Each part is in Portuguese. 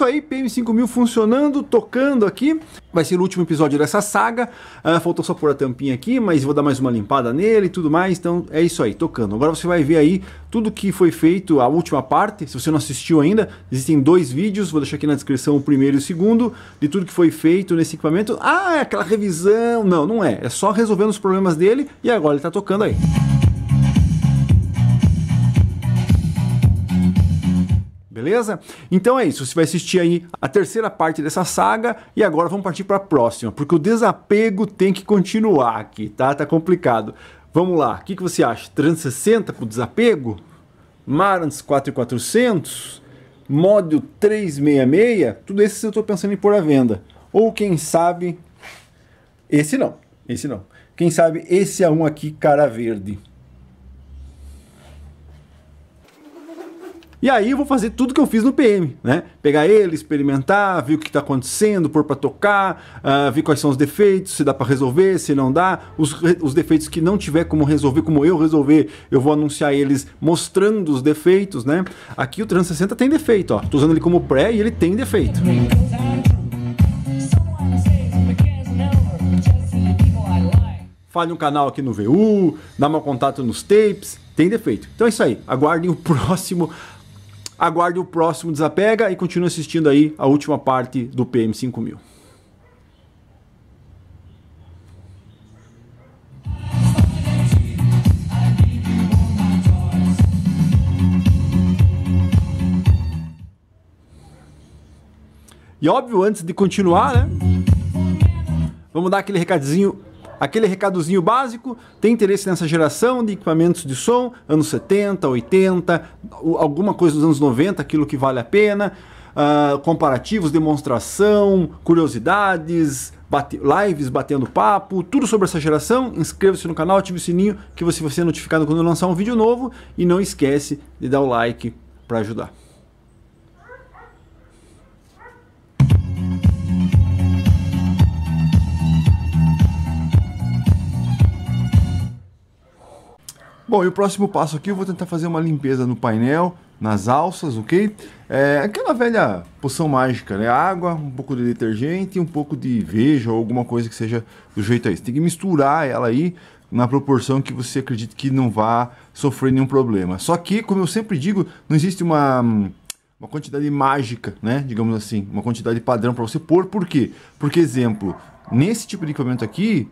isso aí, PM5000 funcionando, tocando aqui. Vai ser o último episódio dessa saga. Uh, faltou só pôr a tampinha aqui, mas vou dar mais uma limpada nele e tudo mais. Então é isso aí, tocando. Agora você vai ver aí tudo que foi feito, a última parte. Se você não assistiu ainda, existem dois vídeos. Vou deixar aqui na descrição o primeiro e o segundo. De tudo que foi feito nesse equipamento. Ah, é aquela revisão. Não, não é. É só resolvendo os problemas dele e agora ele está tocando aí. beleza? Então é isso, você vai assistir aí a terceira parte dessa saga e agora vamos partir para a próxima, porque o desapego tem que continuar aqui, tá? Tá complicado. Vamos lá, o que, que você acha? 360 com desapego? marans 4400? Módulo 366? Tudo isso eu estou pensando em pôr à venda. Ou quem sabe... Esse não, esse não. Quem sabe esse é um aqui cara verde. E aí eu vou fazer tudo que eu fiz no PM, né? Pegar ele, experimentar, ver o que está acontecendo, pôr para tocar, uh, ver quais são os defeitos, se dá para resolver, se não dá. Os, os defeitos que não tiver como resolver, como eu resolver, eu vou anunciar eles mostrando os defeitos, né? Aqui o 360 tem defeito, ó. Tô usando ele como pré e ele tem defeito. Fale um canal aqui no VU, dá mau contato nos tapes, tem defeito. Então é isso aí, aguardem o próximo aguarde o próximo Desapega e continue assistindo aí a última parte do PM5000. E óbvio, antes de continuar, né? Vamos dar aquele recadinho aquele recadozinho básico, tem interesse nessa geração de equipamentos de som, anos 70, 80, alguma coisa dos anos 90, aquilo que vale a pena, uh, comparativos, demonstração, curiosidades, bate, lives batendo papo, tudo sobre essa geração. Inscreva-se no canal, ative o sininho que você vai ser notificado quando eu lançar um vídeo novo e não esquece de dar o like para ajudar. Bom, e o próximo passo aqui eu vou tentar fazer uma limpeza no painel, nas alças, ok? É aquela velha poção mágica, né? Água, um pouco de detergente e um pouco de veja ou alguma coisa que seja do jeito aí. Você tem que misturar ela aí na proporção que você acredita que não vá sofrer nenhum problema. Só que, como eu sempre digo, não existe uma, uma quantidade mágica, né? Digamos assim, uma quantidade padrão para você pôr. Por quê? Porque, exemplo, nesse tipo de equipamento aqui,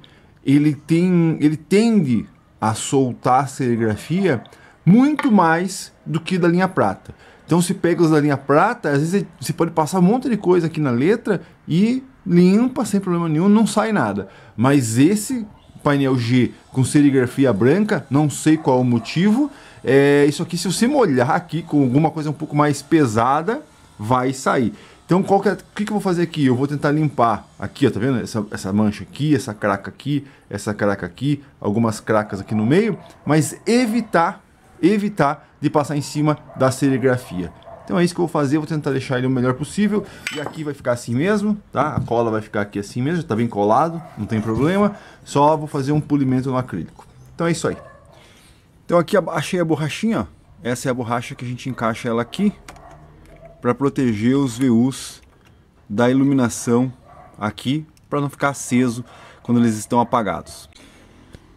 ele tem, ele tende a soltar a serigrafia muito mais do que da linha prata. Então, se pega os da linha prata, às vezes você pode passar um monte de coisa aqui na letra e limpa sem problema nenhum, não sai nada. Mas esse painel G com serigrafia branca, não sei qual o motivo. É, isso aqui, se você molhar aqui com alguma coisa um pouco mais pesada, vai sair. Então, qual que é, o que, que eu vou fazer aqui? Eu vou tentar limpar aqui, ó, tá vendo? Essa, essa mancha aqui, essa craca aqui, essa craca aqui, algumas cracas aqui no meio, mas evitar, evitar de passar em cima da serigrafia. Então é isso que eu vou fazer, eu vou tentar deixar ele o melhor possível. E aqui vai ficar assim mesmo, tá? A cola vai ficar aqui assim mesmo, já tá bem colado, não tem problema. Só vou fazer um polimento no acrílico. Então é isso aí. Então aqui achei a borrachinha, ó. Essa é a borracha que a gente encaixa ela aqui, para proteger os VUs da iluminação aqui, para não ficar aceso quando eles estão apagados.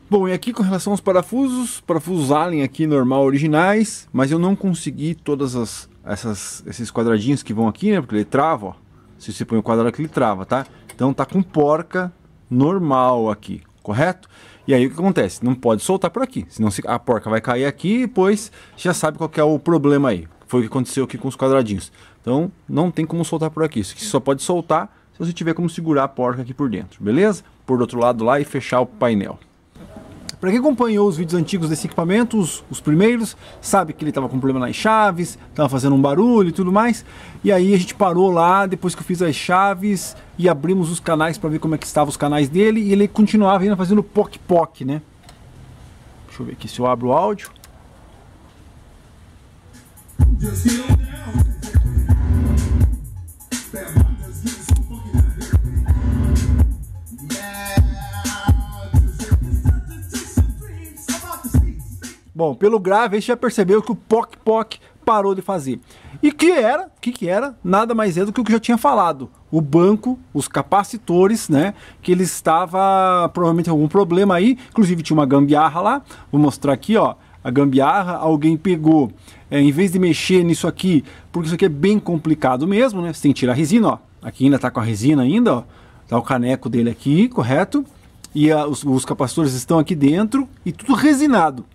Bom, e aqui com relação aos parafusos, parafusos Allen aqui normal originais, mas eu não consegui todas as essas, esses quadradinhos que vão aqui, né? Porque ele trava, ó. Se você põe o quadrado aqui, ele trava, tá? Então tá com porca normal aqui, correto? E aí o que acontece? Não pode soltar por aqui, senão a porca vai cair aqui e depois já sabe qual é o problema aí. Foi o que aconteceu aqui com os quadradinhos. Então, não tem como soltar por aqui. Você só pode soltar se você tiver como segurar a porca aqui por dentro, beleza? Por do outro lado lá e fechar o painel. Para quem acompanhou os vídeos antigos desse equipamento, os, os primeiros, sabe que ele estava com problema nas chaves, estava fazendo um barulho e tudo mais. E aí a gente parou lá, depois que eu fiz as chaves e abrimos os canais para ver como é que estavam os canais dele. E ele continuava ainda fazendo poc-poc, né? Deixa eu ver aqui se eu abro o áudio. Bom, pelo grave, a gente já percebeu que o Poc Poc parou de fazer. E que era, que que era? Nada mais é do que o que eu já tinha falado. O banco, os capacitores, né? Que ele estava provavelmente algum problema aí. Inclusive tinha uma gambiarra lá. Vou mostrar aqui, ó. A gambiarra, alguém pegou é, em vez de mexer nisso aqui, porque isso aqui é bem complicado mesmo, né? Você tem que tirar a resina, ó. Aqui ainda tá com a resina ainda, ó. Tá o caneco dele aqui, correto? E a, os, os capacitores estão aqui dentro e tudo resinado.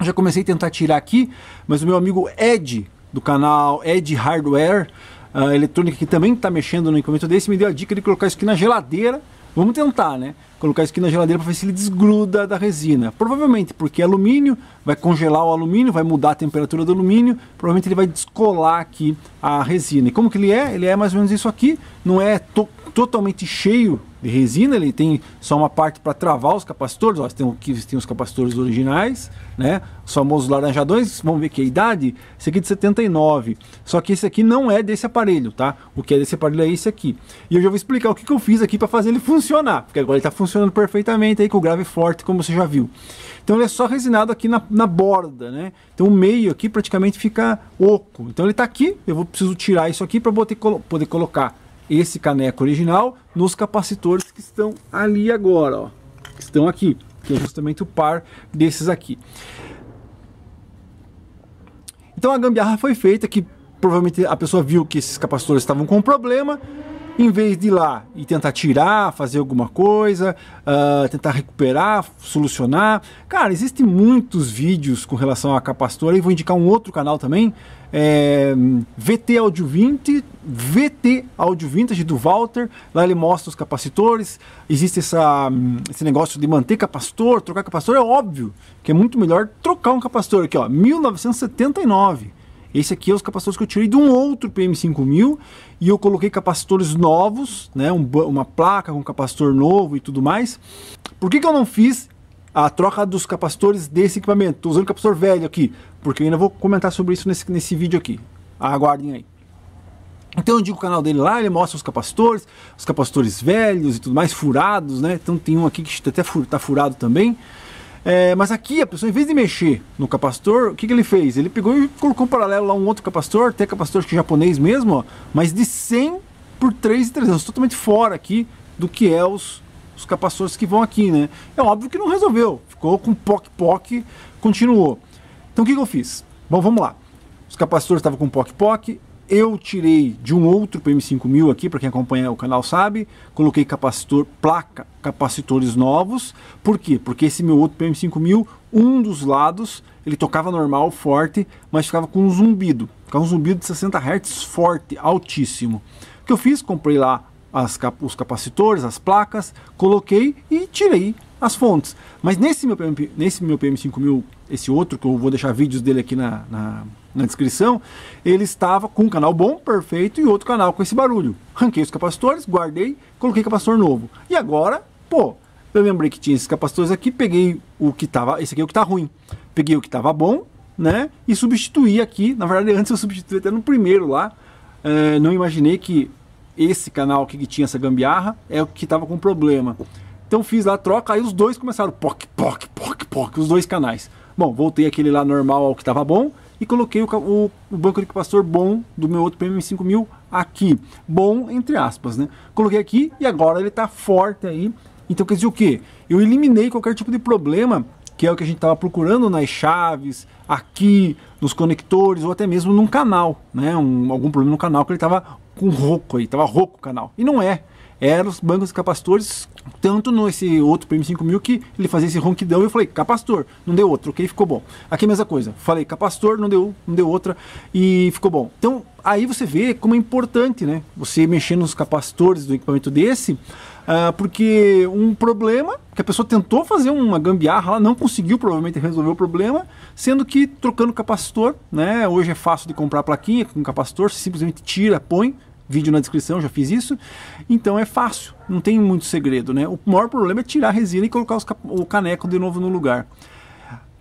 já comecei a tentar tirar aqui, mas o meu amigo Ed, do canal Ed Hardware, a eletrônica que também está mexendo no equipamento desse, me deu a dica de colocar isso aqui na geladeira Vamos tentar, né? Colocar isso aqui na geladeira para ver se ele desgruda da resina. Provavelmente, porque é alumínio, vai congelar o alumínio, vai mudar a temperatura do alumínio, provavelmente ele vai descolar aqui a resina. E como que ele é? Ele é mais ou menos isso aqui, não é to totalmente cheio de resina, ele tem só uma parte para travar os capacitores, ó, tem, tem os capacitores originais, né? Os famosos laranjadões, vamos ver que é a idade, esse aqui é de 79. Só que esse aqui não é desse aparelho, tá? O que é desse aparelho é esse aqui. E eu já vou explicar o que, que eu fiz aqui para fazer ele funcionar, porque agora ele está funcionando perfeitamente aí com o grave forte, como você já viu. Então ele é só resinado aqui na, na borda, né? Então o meio aqui praticamente fica oco. Então ele está aqui, eu vou preciso tirar isso aqui para poder, colo poder colocar esse caneco original nos capacitores que estão ali agora, ó, que estão aqui, que é justamente o par desses aqui. Então a gambiarra foi feita que provavelmente a pessoa viu que esses capacitores estavam com problema, em vez de ir lá e tentar tirar, fazer alguma coisa, uh, tentar recuperar, solucionar. Cara, existem muitos vídeos com relação à capacitora e vou indicar um outro canal também, é, VT Audio 20, VT Audio Vintage do Walter. Lá ele mostra os capacitores. Existe essa, esse negócio de manter capacitor, trocar capacitor. É óbvio que é muito melhor trocar um capacitor aqui, ó, 1979. Esse aqui é os capacitores que eu tirei de um outro PM5000 e eu coloquei capacitores novos, né, um, uma placa com capacitor novo e tudo mais. Por que, que eu não fiz a troca dos capacitores desse equipamento? Estou usando capacitor velho aqui, porque eu ainda vou comentar sobre isso nesse, nesse vídeo aqui. Aguardem aí. Então eu digo o canal dele lá, ele mostra os capacitores, os capacitores velhos e tudo mais, furados, né? Então tem um aqui que até está furado também. É, mas aqui a pessoa, em vez de mexer no capacitor, o que, que ele fez? Ele pegou e colocou em paralelo lá um outro capacitor, até capacitor que japonês mesmo, ó, mas de 100 por 3,300, totalmente fora aqui do que é os, os capacitores que vão aqui, né? É óbvio que não resolveu, ficou com POC-POC, continuou. Então o que, que eu fiz? Bom, vamos lá. Os capacitores estavam com POC-POC, eu tirei de um outro PM5000 aqui, para quem acompanha o canal sabe, coloquei capacitor, placa, capacitores novos. Por quê? Porque esse meu outro PM5000, um dos lados, ele tocava normal, forte, mas ficava com um zumbido. Ficava um zumbido de 60 Hz forte, altíssimo. O que eu fiz? Comprei lá as, os capacitores, as placas, coloquei e tirei as fontes. Mas nesse meu, PM, nesse meu PM5000, esse outro, que eu vou deixar vídeos dele aqui na, na, na, descrição, ele estava com um canal bom, perfeito, e outro canal com esse barulho. Ranquei os capacitores, guardei, coloquei capacitor novo. E agora, pô, eu lembrei que tinha esses capacitores aqui, peguei o que estava, esse aqui é o que está ruim. Peguei o que estava bom, né, e substituí aqui, na verdade antes eu substituí até no primeiro lá, é, não imaginei que esse canal aqui que tinha essa gambiarra é o que estava com problema. Então fiz lá a troca, aí os dois começaram poc, poc, poc, poc, os dois canais. Bom, voltei aquele lá normal ao que estava bom e coloquei o, o, o, banco de capacitor bom do meu outro PM5000 aqui. Bom, entre aspas, né? Coloquei aqui e agora ele está forte aí. Então quer dizer o quê? Eu eliminei qualquer tipo de problema, que é o que a gente estava procurando nas chaves, aqui, nos conectores ou até mesmo num canal, né? Um, algum problema no canal que ele estava com roco aí, estava rouco o canal. E não é eram os bancos capacitores, tanto nesse outro PM5000 que ele fazia esse ronquidão e eu falei, capacitor, não deu outro, ok, ficou bom. Aqui é a mesma coisa, falei, capacitor, não deu, não deu outra e ficou bom. Então, aí você vê como é importante, né, você mexer nos capacitores do equipamento desse, ah, porque um problema que a pessoa tentou fazer uma gambiarra, ela não conseguiu provavelmente resolver o problema, sendo que trocando capacitor, né? Hoje é fácil de comprar plaquinha com capacitor, você simplesmente tira, põe, vídeo na descrição, já fiz isso. Então é fácil, não tem muito segredo, né? O maior problema é tirar a resina e colocar os, o caneco de novo no lugar.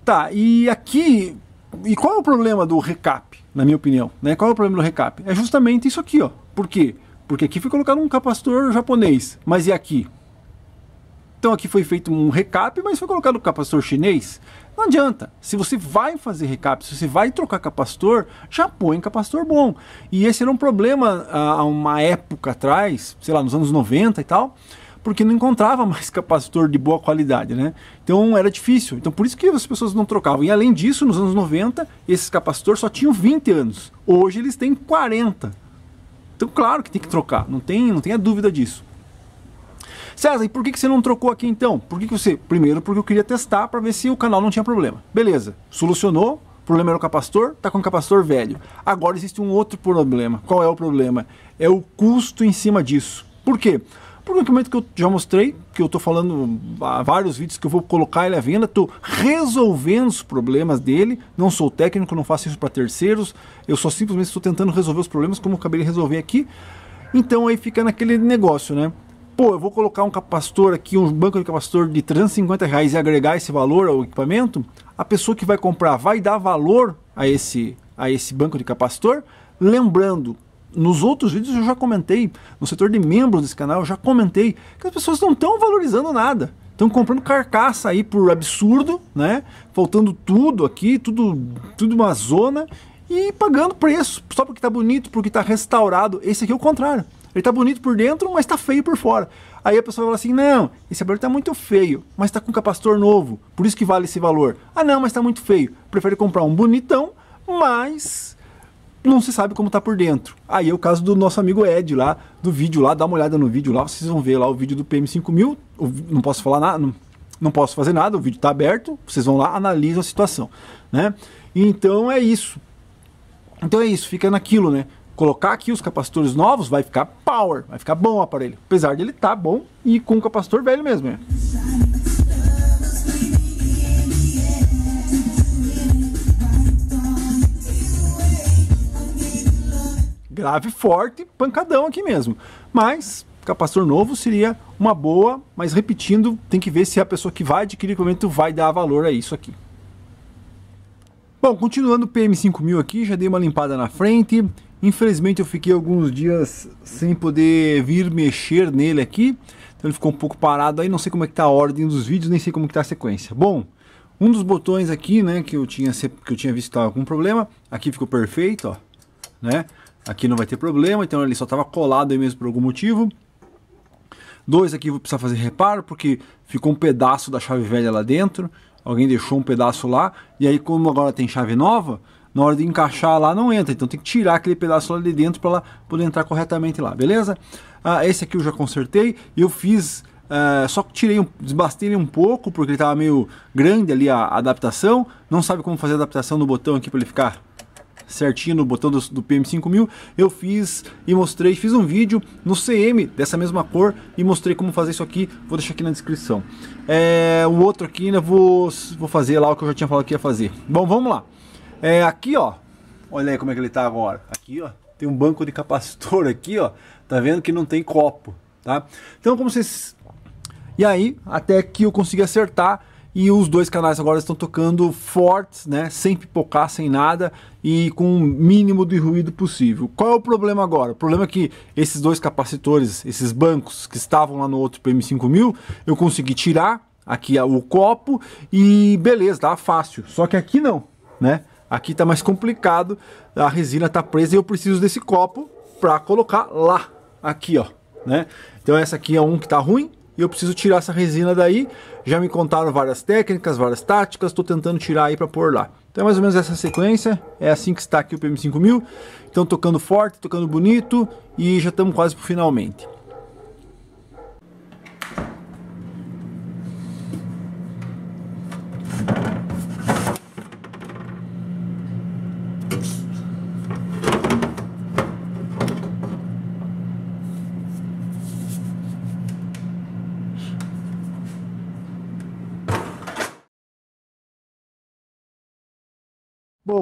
Tá, e aqui, e qual é o problema do recap, na minha opinião? Né? Qual é o problema do recap? É justamente isso aqui, ó. Por quê? Porque aqui foi colocado um capacitor japonês, mas e aqui? Então aqui foi feito um recap, mas foi colocado um capacitor chinês. Não adianta. Se você vai fazer recap, se você vai trocar capacitor, já põe capacitor bom. E esse era um problema ah, há uma época atrás, sei lá, nos anos 90 e tal, porque não encontrava mais capacitor de boa qualidade, né? Então era difícil. Então por isso que as pessoas não trocavam. E além disso, nos anos 90, esses capacitores só tinham 20 anos. Hoje eles têm 40. Então claro que tem que trocar, não tem, não tem a dúvida disso. César, e por que, que você não trocou aqui então? Por que, que você? Primeiro, porque eu queria testar para ver se o canal não tinha problema. Beleza, solucionou, o problema era o capacitor, tá com um capacitor velho. Agora existe um outro problema. Qual é o problema? É o custo em cima disso. Por quê? Por um momento que eu já mostrei, que eu estou falando há vários vídeos que eu vou colocar ele à venda, estou resolvendo os problemas dele, não sou técnico, não faço isso para terceiros, eu só simplesmente estou tentando resolver os problemas como eu acabei de resolver aqui. Então aí fica naquele negócio, né? pô, eu vou colocar um capacitor aqui, um banco de capacitor de 350 reais e agregar esse valor ao equipamento, a pessoa que vai comprar vai dar valor a esse, a esse banco de capacitor, lembrando nos outros vídeos eu já comentei, no setor de membros desse canal eu já comentei que as pessoas não estão valorizando nada. Estão comprando carcaça aí por absurdo, né? Faltando tudo aqui, tudo, tudo uma zona e pagando preço só porque está bonito, porque está restaurado. Esse aqui é o contrário. Ele tá bonito por dentro, mas tá feio por fora. Aí a pessoa fala assim: não, esse aparelho tá muito feio, mas tá com um capacitor novo, por isso que vale esse valor. Ah, não, mas tá muito feio. Prefere comprar um bonitão, mas não se sabe como tá por dentro. Aí é o caso do nosso amigo Ed lá, do vídeo lá, dá uma olhada no vídeo lá, vocês vão ver lá o vídeo do PM5000. Não posso falar nada, não, não posso fazer nada, o vídeo tá aberto, vocês vão lá, analisam a situação, né? Então é isso. Então é isso, fica naquilo, né? colocar aqui os capacitores novos, vai ficar power, vai ficar bom o aparelho. Apesar dele tá bom e com um capacitor velho mesmo. É. Grave forte, pancadão aqui mesmo. Mas capacitor novo seria uma boa, mas repetindo, tem que ver se é a pessoa que vai adquirir o equipamento vai dar valor a isso aqui. Bom, continuando o PM5000 aqui, já dei uma limpada na frente. Infelizmente eu fiquei alguns dias sem poder vir mexer nele aqui. Então ele ficou um pouco parado aí, não sei como é que tá a ordem dos vídeos, nem sei como que tá a sequência. Bom, um dos botões aqui, né, que eu tinha, que eu tinha visto que tava com problema, aqui ficou perfeito, ó, né? Aqui não vai ter problema, então ele só tava colado aí mesmo por algum motivo. Dois aqui vou precisar fazer reparo, porque ficou um pedaço da chave velha lá dentro alguém deixou um pedaço lá, e aí como agora tem chave nova, na hora de encaixar lá não entra, então tem que tirar aquele pedaço lá de dentro para ela poder entrar corretamente lá, beleza? Ah, esse aqui eu já consertei, eu fiz, ah, só tirei, um, desbastei ele um pouco, porque ele estava meio grande ali a adaptação, não sabe como fazer a adaptação no botão aqui para ele ficar certinho no botão do, do PM5000, eu fiz e mostrei, fiz um vídeo no CM dessa mesma cor e mostrei como fazer isso aqui, vou deixar aqui na descrição. É, o outro aqui ainda vou, vou fazer lá o que eu já tinha falado que ia fazer. Bom, vamos lá. É, aqui ó, olha aí como é que ele tá agora. Aqui ó, tem um banco de capacitor aqui ó, tá vendo que não tem copo, tá? Então como vocês... E aí, até que eu consegui acertar e os dois canais agora estão tocando fortes, né? Sem pipocar, sem nada e com o mínimo de ruído possível. Qual é o problema agora? O problema é que esses dois capacitores, esses bancos que estavam lá no outro PM5000, eu consegui tirar aqui o copo e beleza, tá fácil. Só que aqui não, né? Aqui tá mais complicado, a resina tá presa e eu preciso desse copo para colocar lá, aqui ó, né? Então essa aqui é um que tá ruim, e eu preciso tirar essa resina daí. Já me contaram várias técnicas, várias táticas, estou tentando tirar aí para pôr lá. Então é mais ou menos essa sequência, é assim que está aqui o PM5000. Então tocando forte, tocando bonito e já estamos quase o finalmente.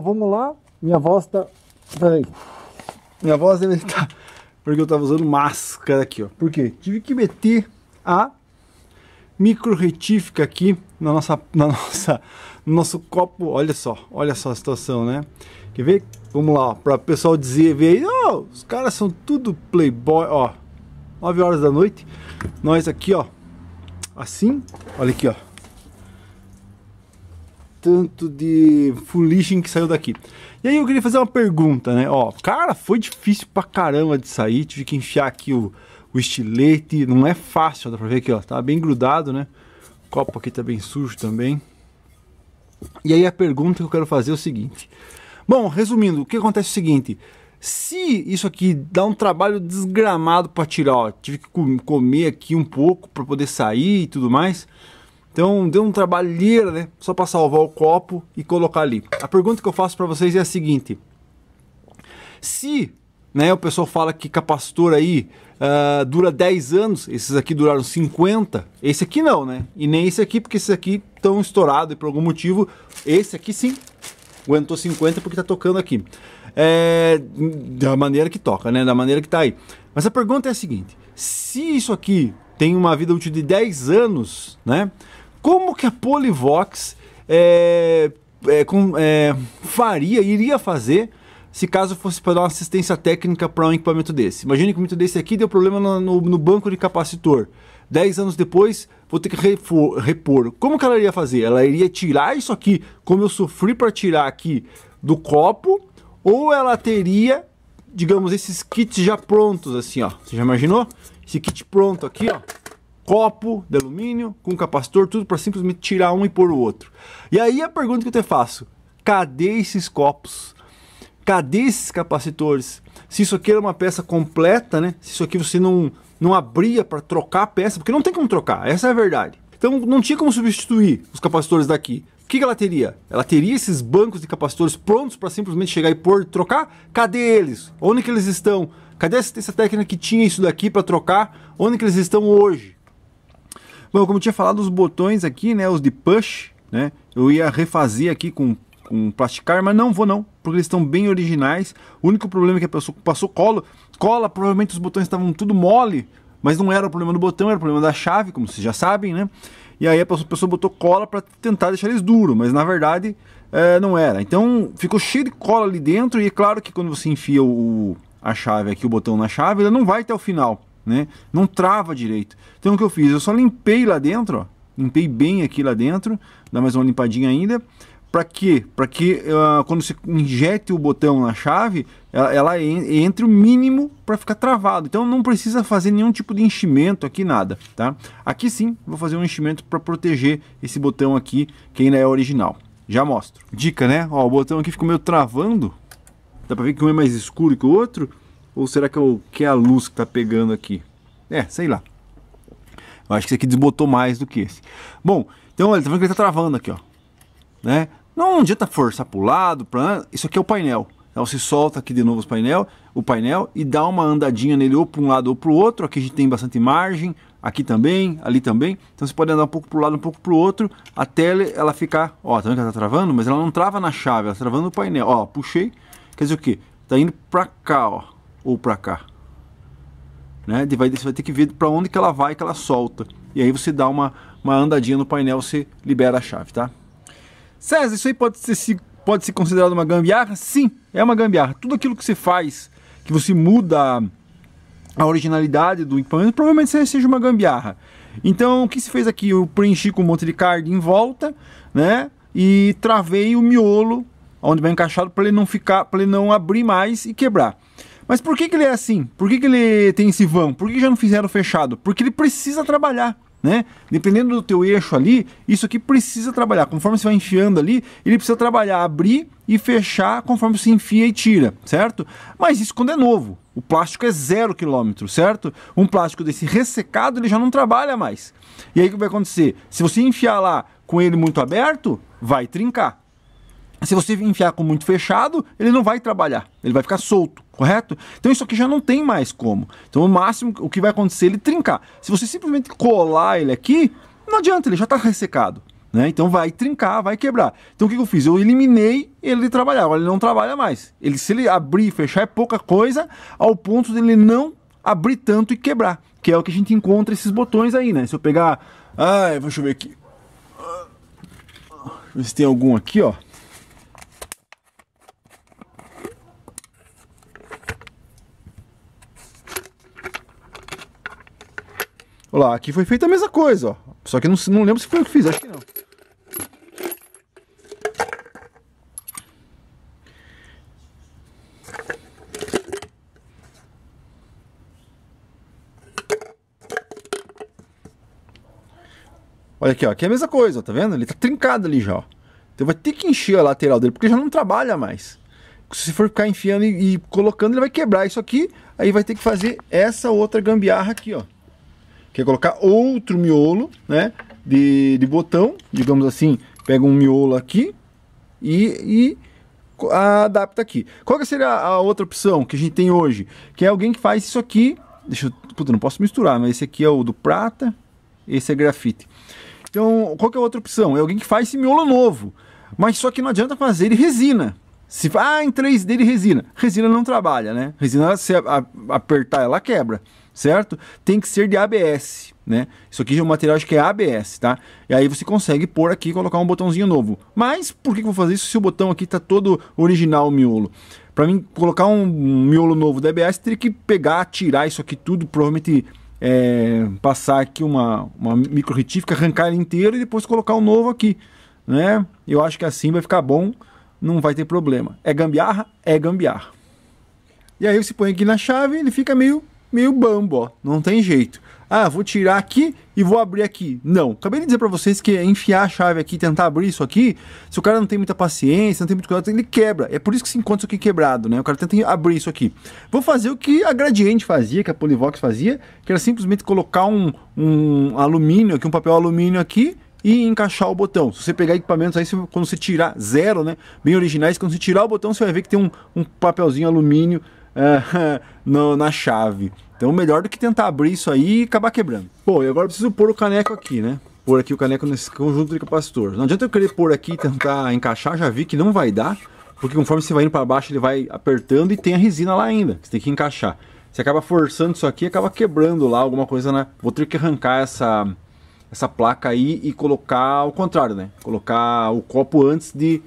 vamos lá. Minha voz tá. Peraí. Minha voz deve estar. Tá, porque eu tava usando máscara aqui, ó. Por quê? Tive que meter a micro retífica aqui na nossa, na nossa, no nosso copo. Olha só, olha só a situação, né? Quer ver? Vamos lá, ó, para o pessoal dizer, ver aí, oh, os caras são tudo playboy, ó. 9 horas da noite, nós aqui, ó, assim, olha aqui, ó tanto de fuligem que saiu daqui. E aí eu queria fazer uma pergunta, né? Ó, cara, foi difícil pra caramba de sair, tive que enfiar aqui o, o estilete, não é fácil, dá pra ver aqui, ó, tá bem grudado, né? O copo aqui tá bem sujo também. E aí a pergunta que eu quero fazer é o seguinte. Bom, resumindo, o que acontece é o seguinte, se isso aqui dá um trabalho desgramado para tirar, ó, tive que comer aqui um pouco para poder sair e tudo mais, então deu um trabalheira, né? Só para salvar o copo e colocar ali. A pergunta que eu faço para vocês é a seguinte: se né, o pessoal fala que capacitor aí uh, dura 10 anos, esses aqui duraram 50, esse aqui não, né? E nem esse aqui, porque esse aqui estão estourado e por algum motivo, esse aqui sim aguentou 50 porque tá tocando aqui. É, da maneira que toca, né? Da maneira que tá aí. Mas a pergunta é a seguinte: se isso aqui tem uma vida útil de 10 anos, né? Como que a Polivox é, é, com, é, faria, iria fazer se caso fosse para dar uma assistência técnica para um equipamento desse. Imagine que um equipamento desse aqui deu problema no, no, no, banco de capacitor. Dez anos depois, vou ter que refor, repor. Como que ela iria fazer? Ela iria tirar isso aqui, como eu sofri para tirar aqui do copo, ou ela teria, digamos, esses kits já prontos, assim, ó. Você já imaginou? Esse kit pronto aqui, ó copo de alumínio com capacitor, tudo para simplesmente tirar um e pôr o outro. E aí a pergunta que eu te faço: cadê esses copos? Cadê esses capacitores? Se isso aqui era uma peça completa, né? Se isso aqui você não não abria para trocar a peça, porque não tem como trocar, essa é a verdade. Então não tinha como substituir os capacitores daqui. O que, que ela teria? Ela teria esses bancos de capacitores prontos para simplesmente chegar e pôr e trocar? Cadê eles? Onde que eles estão? Cadê essa técnica que tinha isso daqui para trocar? Onde que eles estão hoje? Bom, como eu tinha falado, os botões aqui, né, os de push, né, eu ia refazer aqui com, com plasticar, mas não vou não, porque eles estão bem originais. O único problema é que a pessoa passou colo, cola, provavelmente os botões estavam tudo mole, mas não era o problema do botão, era o problema da chave, como vocês já sabem, né? E aí a pessoa botou cola para tentar deixar eles duros, mas na verdade é, não era. Então ficou cheio de cola ali dentro e é claro que quando você enfia o, a chave aqui, o botão na chave, ele não vai até o final né? Não trava direito. Então o que eu fiz? Eu só limpei lá dentro, ó. Limpei bem aqui lá dentro, dá mais uma limpadinha ainda. Para quê? Para que uh, quando você injete o botão na chave, ela, ela entre o mínimo para ficar travado. Então não precisa fazer nenhum tipo de enchimento aqui, nada, tá? Aqui sim, vou fazer um enchimento para proteger esse botão aqui, que ainda é original. Já mostro. Dica, né? Ó, o botão aqui ficou meio travando. Dá para ver que um é mais escuro que o outro. Ou será que, eu, é que é a luz que tá pegando aqui? É, sei lá. Eu acho que esse aqui desbotou mais do que esse. Bom, então ele tá vendo que ele tá travando aqui, ó. Né? Não adianta forçar pro lado, pra... isso aqui é o painel. Então você solta aqui de novo o painel, o painel e dá uma andadinha nele ou para um lado ou para o outro. Aqui a gente tem bastante margem, aqui também, ali também. Então você pode andar um pouco para o lado, um pouco para o outro, até ela ficar... Ó, tá vendo que ela tá travando? Mas ela não trava na chave, ela tá travando no painel. Ó, puxei, quer dizer o quê? Tá indo para cá, ó ou para cá. Né? Vai, você vai ter que ver para onde que ela vai, que ela solta. E aí você dá uma, uma andadinha no painel, você libera a chave, tá? César, isso aí pode ser, pode ser considerado uma gambiarra? Sim, é uma gambiarra. Tudo aquilo que você faz, que você muda a originalidade do equipamento, provavelmente seja uma gambiarra. Então, o que se fez aqui? Eu preenchi com um monte de card em volta, né? E travei o miolo onde vai encaixado para ele não ficar, para ele não abrir mais e quebrar. Mas por que, que ele é assim? Por que, que ele tem esse vão? Por que, já não fizeram fechado? Porque ele precisa trabalhar. Né? Dependendo do teu eixo ali, isso aqui precisa trabalhar. Conforme você vai enfiando ali, ele precisa trabalhar, abrir e fechar conforme você enfia e tira, certo? Mas isso quando é novo. O plástico é zero quilômetro, certo? Um plástico desse ressecado, ele já não trabalha mais. E aí o que vai acontecer? Se você enfiar lá com ele muito aberto, vai trincar. Se você enfiar com muito fechado, ele não vai trabalhar, ele vai ficar solto, correto? Então isso aqui já não tem mais como. Então o máximo, o que vai acontecer é ele trincar. Se você simplesmente colar ele aqui, não adianta, ele já está ressecado. Né? Então vai trincar, vai quebrar. Então o que, que eu fiz? Eu eliminei ele de trabalhar, agora ele não trabalha mais. Ele, se ele abrir e fechar é pouca coisa, ao ponto de ele não abrir tanto e quebrar, que é o que a gente encontra esses botões aí, né? Se eu pegar... Ai, deixa eu ver aqui. Deixa eu ver se tem algum aqui, ó. lá, aqui foi feita a mesma coisa, ó. Só que não, não lembro se foi o que fiz, acho que não. Olha aqui, ó. Aqui é a mesma coisa, ó, tá vendo? Ele tá trincado ali já, ó. Então vai ter que encher a lateral dele, porque já não trabalha mais. Se for ficar enfiando e, e colocando, ele vai quebrar isso aqui. Aí vai ter que fazer essa outra gambiarra aqui, ó que é colocar outro miolo, né, de, de botão, digamos assim, pega um miolo aqui e, e adapta aqui. Qual que seria a outra opção que a gente tem hoje? Que é alguém que faz isso aqui, deixa eu, puta, não posso misturar, mas esse aqui é o do prata, esse é grafite. Então, qual que é a outra opção? É alguém que faz esse miolo novo, mas só que não adianta fazer ele resina. Se ah, em 3D resina. Resina não trabalha, né? Resina, se apertar, ela quebra certo? Tem que ser de ABS, né? Isso aqui é um material acho que é ABS, tá? E aí você consegue pôr aqui e colocar um botãozinho novo. Mas por que, eu vou fazer isso se o botão aqui está todo original o miolo? Para mim colocar um, um miolo novo da ABS, teria que pegar, tirar isso aqui tudo, provavelmente é, passar aqui uma, uma micro retífica, arrancar ele inteiro e depois colocar um novo aqui, né? Eu acho que assim vai ficar bom, não vai ter problema. É gambiarra? É gambiarra. E aí você põe aqui na chave, ele fica meio meio bambo, ó. Não tem jeito. Ah, vou tirar aqui e vou abrir aqui. Não. Acabei de dizer para vocês que é enfiar a chave aqui, tentar abrir isso aqui, se o cara não tem muita paciência, não tem muito cuidado, ele quebra. É por isso que se encontra isso aqui quebrado, né? O cara tenta abrir isso aqui. Vou fazer o que a Gradiente fazia, que a Polivox fazia, que era simplesmente colocar um, um alumínio aqui, um papel alumínio aqui, e encaixar o botão. Se você pegar equipamentos aí, quando você tirar zero, né? Bem originais, quando você tirar o botão, você vai ver que tem um, um papelzinho alumínio no, na chave. Então, melhor do que tentar abrir isso aí e acabar quebrando. Bom, e agora eu preciso pôr o caneco aqui, né? Pôr aqui o caneco nesse conjunto de capacitor. Não adianta eu querer pôr aqui e tentar encaixar, já vi que não vai dar, porque conforme você vai indo para baixo, ele vai apertando e tem a resina lá ainda, que você tem que encaixar. Você acaba forçando isso aqui, acaba quebrando lá alguma coisa, né? Vou ter que arrancar essa essa placa aí e colocar o contrário, né? Colocar o copo antes de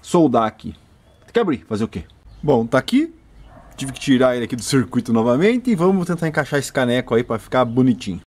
soldar aqui. Tem que abrir, fazer o quê? Bom, tá aqui, Tive que tirar ele aqui do circuito novamente e vamos tentar encaixar esse caneco aí para ficar bonitinho.